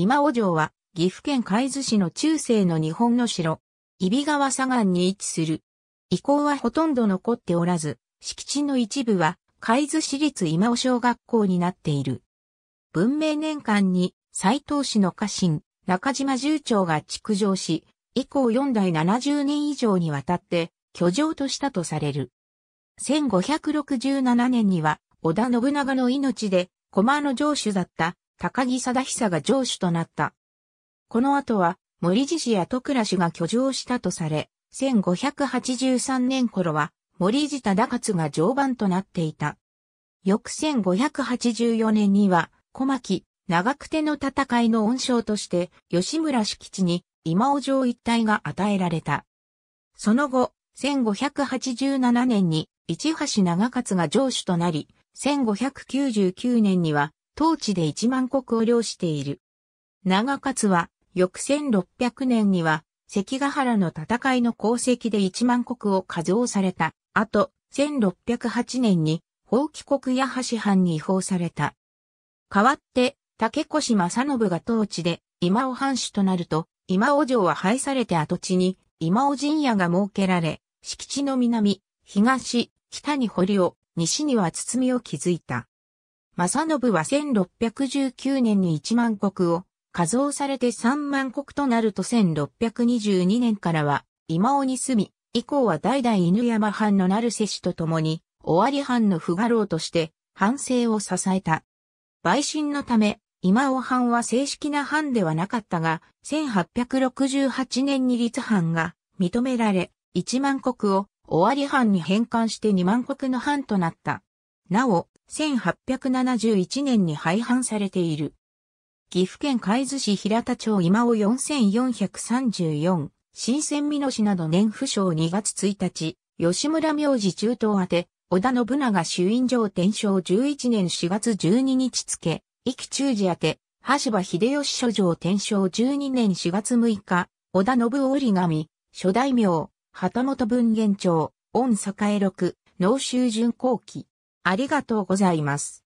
今尾城は、岐阜県海津市の中世の日本の城、揖斐川左岸に位置する。遺構はほとんど残っておらず、敷地の一部は、海津市立今尾小学校になっている。文明年間に、斎藤市の家臣、中島重長が築城し、以降4代70年以上にわたって、居城としたとされる。1567年には、織田信長の命で、駒の城主だった高木貞久が城主となった。この後は、森寺氏や戸倉氏が居城したとされ、1583年頃は、森寺忠勝が常番となっていた。翌1584年には、小牧、長久手の戦いの恩賞として、吉村敷地に今尾城一帯が与えられた。その後、1587年に、市橋長勝が城主となり、1599年には、当地で1万国を領している。長勝は、翌1600年には、関ヶ原の戦いの功績で1万国を加増された。後、1608年に、宝規国八橋藩に移法された。代わって、竹越正信が当地で、今尾藩主となると、今尾城は廃されて跡地に、今尾陣屋が設けられ、敷地の南、東、北に堀を、西には包みを築いた。正信は1619年に1万国を、加増されて3万国となると1622年からは、今尾に住み、以降は代々犬山藩の成瀬氏と共に、尾張藩の不画廊として、藩政を支えた。陪審のため、今尾藩は正式な藩ではなかったが、1868年に立藩が認められ、1万国を尾張藩に返還して2万国の藩となった。なお、1871年に廃藩されている。岐阜県海津市平田町今尾4434、新鮮美濃市など年府省2月1日、吉村明治中東宛て、織田信長主院上天正11年4月12日付、壱岐中寺宛て、橋場秀吉書上天正12年4月6日、織田信夫折紙、諸大名、旗本文元長、御栄六、農州巡後期。ありがとうございます。